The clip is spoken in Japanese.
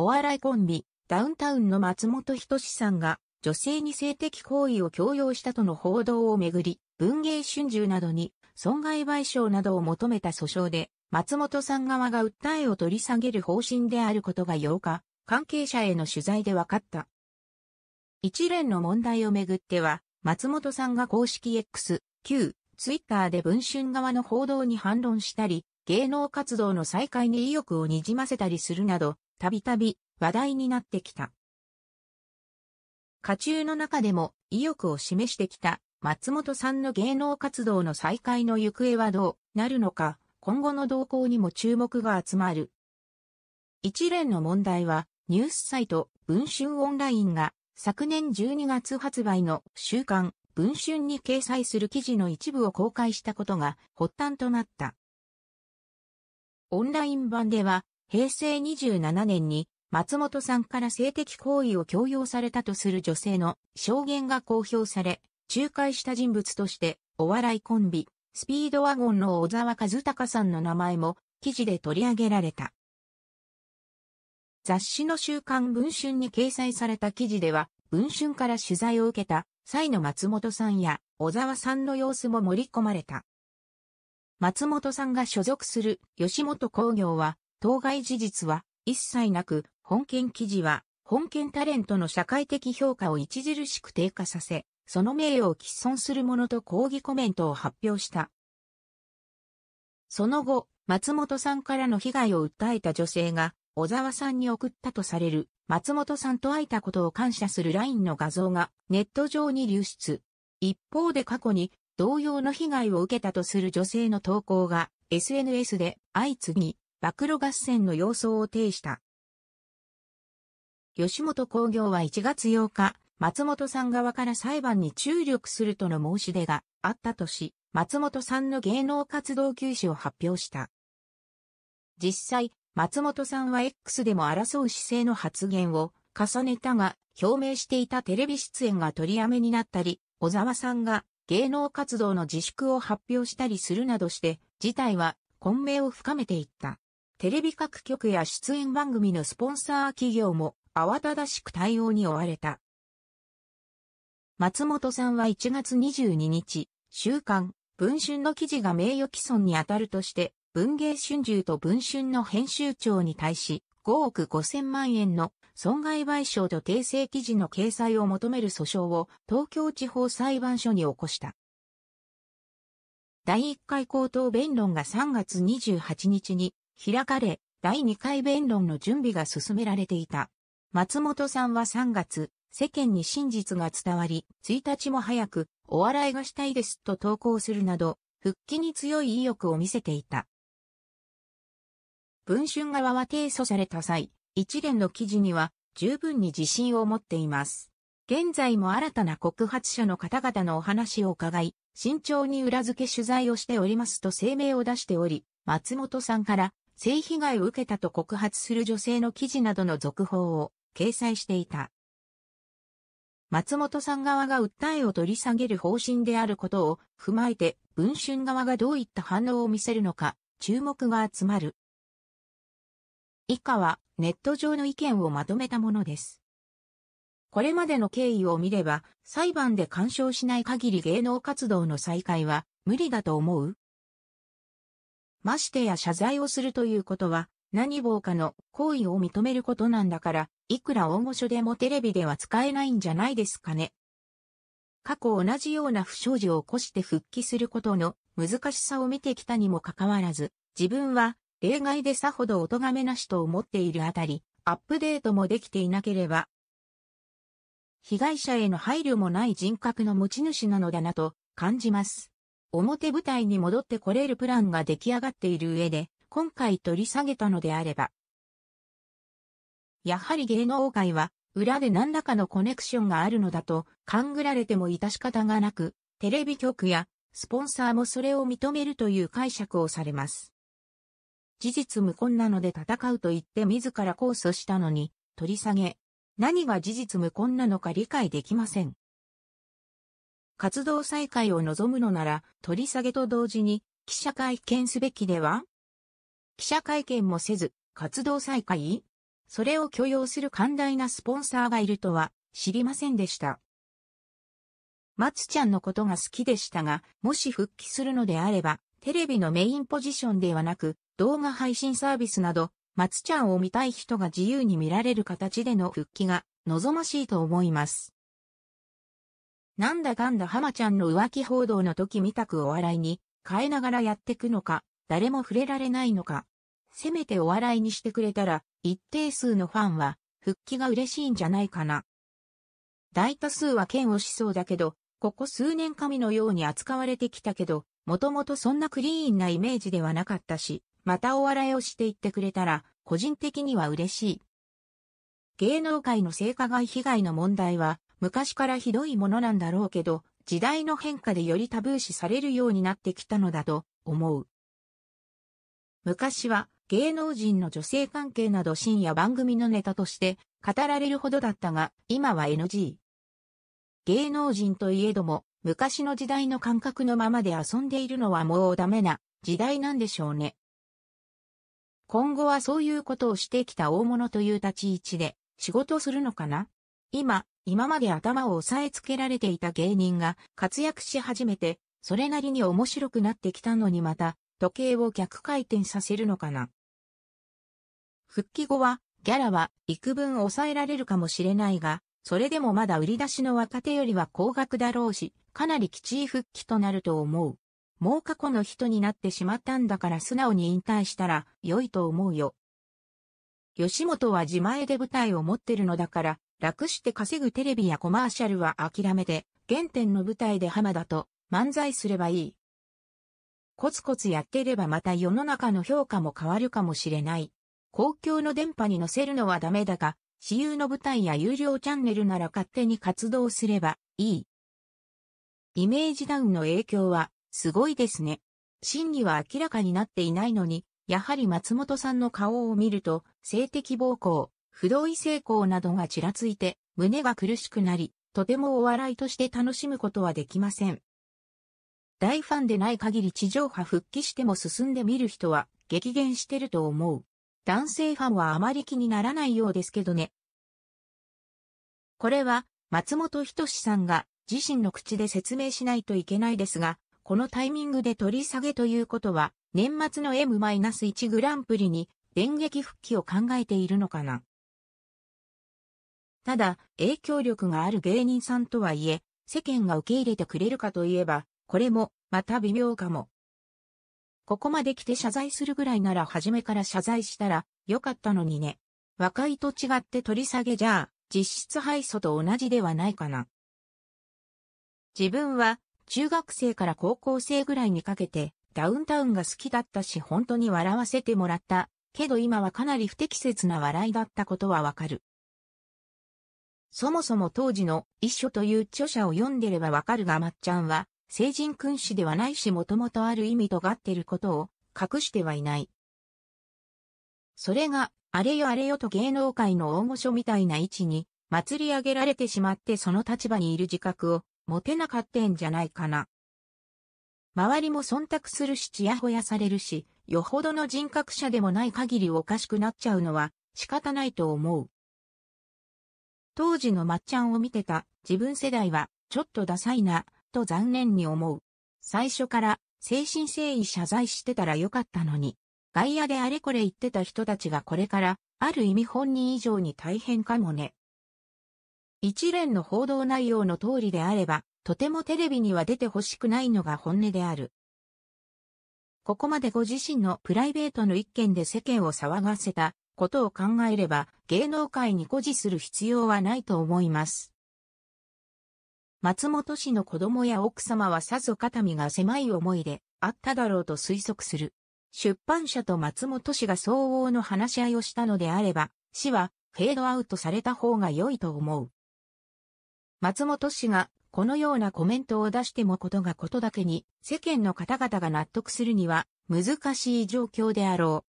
お笑いコンビ、ダウンタウンの松本人志さんが、女性に性的行為を強要したとの報道をめぐり、文藝春秋などに損害賠償などを求めた訴訟で、松本さん側が訴えを取り下げる方針であることが8日、関係者への取材で分かった。一連の問題をめぐっては、松本さんが公式 X、w ツイッターで文春側の報道に反論したり、芸能活動の再開に意欲をにじませたりするなど、たびたび話題になってきた。家中の中でも意欲を示してきた松本さんの芸能活動の再開の行方はどうなるのか、今後の動向にも注目が集まる。一連の問題は、ニュースサイト、文春オンラインが、昨年12月発売の週刊、文春に掲載する記事の一部を公開したことが発端となった。オンライン版では、平成27年に松本さんから性的行為を強要されたとする女性の証言が公表され、仲介した人物としてお笑いコンビ、スピードワゴンの小沢和孝さんの名前も記事で取り上げられた。雑誌の週刊文春に掲載された記事では、文春から取材を受けた際の松本さんや小沢さんの様子も盛り込まれた。松本さんが所属する吉本興業は当該事実は一切なく、本件記事は、本件タレントの社会的評価を著しく低下させ、その名誉を毀損するものと抗議コメントを発表した。その後、松本さんからの被害を訴えた女性が、小沢さんに送ったとされる、松本さんと会えたことを感謝する LINE の画像がネット上に流出。一方で過去に同様の被害を受けたとする女性の投稿が SNS で相次ぎ、暴露合戦の様相を呈した。吉本興業は1月8日、松本さん側から裁判に注力するとの申し出があったとし、松本さんの芸能活動休止を発表した。実際、松本さんは X でも争う姿勢の発言を重ねたが、表明していたテレビ出演が取りやめになったり、小沢さんが芸能活動の自粛を発表したりするなどして、事態は混迷を深めていった。テレビ各局や出演番組のスポンサー企業も慌ただしく対応に追われた。松本さんは1月22日、週刊、文春の記事が名誉毀損にあたるとして、文芸春秋と文春の編集長に対し、5億5千万円の損害賠償と訂正記事の掲載を求める訴訟を東京地方裁判所に起こした。第1回口頭弁論が3月28日に開かれ、第2回弁論の準備が進められていた。松本さんは3月、世間に真実が伝わり、1日も早く、お笑いがしたいですと投稿するなど、復帰に強い意欲を見せていた。文春側は提訴された際、一連の記事には十分に自信を持っています。現在も新たな告発者の方々のお話を伺い、慎重に裏付け取材をしておりますと声明を出しており、松本さんから性被害を受けたと告発する女性の記事などの続報を掲載していた。松本さん側が訴えを取り下げる方針であることを踏まえて、文春側がどういった反応を見せるのか、注目が集まる。以下はネット上の意見をまとめたものです。これまでの経緯を見れば、裁判で干渉しない限り芸能活動の再開は無理だと思うましてや謝罪をするということは、何某かの行為を認めることなんだから、いくら大御所でもテレビでは使えないんじゃないですかね。過去同じような不祥事を起こして復帰することの難しさを見てきたにもかかわらず、自分は例外でさほどお咎めなしと思っているあたり、アップデートもできていなければ、被害者への配慮もない人格の持ち主なのだなと感じます。表舞台に戻ってこれるプランが出来上がっている上で、今回取り下げたのであれば。やはり芸能界は、裏で何らかのコネクションがあるのだと、勘ぐられても致し方がなく、テレビ局や、スポンサーもそれを認めるという解釈をされます。事実無根なので戦うと言って自ら控訴したのに、取り下げ。何が事実無根なのか理解できません。活動再開を望むのなら、取り下げと同時に、記者会見すべきでは記者会見もせず、活動再開それを許容する寛大なスポンサーがいるとは知りませんでした。松ちゃんのことが好きでしたが、もし復帰するのであれば、テレビのメインポジションではなく、動画配信サービスなど、松ちゃんを見たい人が自由に見られる形での復帰が望ましいと思います。なんだかんだ浜ちゃんの浮気報道の時みたくお笑いに変えながらやってくのか、誰も触れられないのか。せめてお笑いにしてくれたら、一定数のファンは、復帰が嬉しいんじゃないかな。大多数は嫌悪しそうだけど、ここ数年神のように扱われてきたけど、もともとそんなクリーンなイメージではなかったし、またお笑いをしていってくれたら、個人的には嬉しい。芸能界の性加害被害の問題は昔からひどいものなんだろうけど、時代の変化でよりタブー視されるようになってきたのだと思う。昔は芸能人の女性関係など深夜番組のネタとして語られるほどだったが、今は NG。芸能人といえども、昔の時代の感覚のままで遊んでいるのはもうダメな時代なんでしょうね。今後はそういうことをしてきた大物という立ち位置で、仕事するのかな今、今まで頭を押さえつけられていた芸人が活躍し始めて、それなりに面白くなってきたのにまた、時計を逆回転させるのかな復帰後は、ギャラは幾分抑えられるかもしれないが、それでもまだ売り出しの若手よりは高額だろうし、かなりきちい復帰となると思う。もう過去の人になってしまったんだから素直に引退したら良いと思うよ。吉本は自前で舞台を持ってるのだから、楽して稼ぐテレビやコマーシャルは諦めて、原点の舞台で浜田と漫才すればいい。コツコツやってればまた世の中の評価も変わるかもしれない。公共の電波に乗せるのはダメだが、私有の舞台や有料チャンネルなら勝手に活動すればいい。イメージダウンの影響はすごいですね。真偽は明らかになっていないのに、やはり松本さんの顔を見ると、性的暴行、不同意性交などがちらついて、胸が苦しくなり、とてもお笑いとして楽しむことはできません。大ファンでない限り地上波復帰しても進んでみる人は激減してると思う。男性ファンはあまり気にならないようですけどね。これは松本人志さんが自身の口で説明しないといけないですが、このタイミングで取り下げということは、年末の M-1 グランプリに電撃復帰を考えているのかな。ただ、影響力がある芸人さんとはいえ、世間が受け入れてくれるかといえば、これも、また微妙かも。ここまで来て謝罪するぐらいなら初めから謝罪したら、よかったのにね。和解と違って取り下げじゃあ、実質敗訴と同じではないかな。自分は、中学生から高校生ぐらいにかけて、ダウンタウンが好きだったし本当に笑わせてもらったけど今はかなり不適切な笑いだったことはわかる。そもそも当時の一書という著者を読んでればわかるがまっちゃんは、聖人君子ではないしもともとある意味とがってることを隠してはいない。それが、あれよあれよと芸能界の大御所みたいな位置に、祭り上げられてしまってその立場にいる自覚を持てなかったんじゃないかな。周りも忖度するしちやほやされるし、よほどの人格者でもない限りおかしくなっちゃうのは仕方ないと思う。当時のまっちゃんを見てた自分世代はちょっとダサいな、と残念に思う。最初から精神誠意謝罪してたらよかったのに。外野であれこれ言ってた人たちがこれから、ある意味本人以上に大変かもね。一連の報道内容の通りであれば、とてもテレビには出てほしくないのが本音である。ここまでご自身のプライベートの一件で世間を騒がせたことを考えれば、芸能界に誇示する必要はないと思います。松本氏の子供や奥様はさぞ肩身が狭い思いであっただろうと推測する。出版社と松本氏が相応の話し合いをしたのであれば、氏はフェードアウトされた方が良いと思う。松本氏がこのようなコメントを出してもことがことだけに世間の方々が納得するには難しい状況であろう。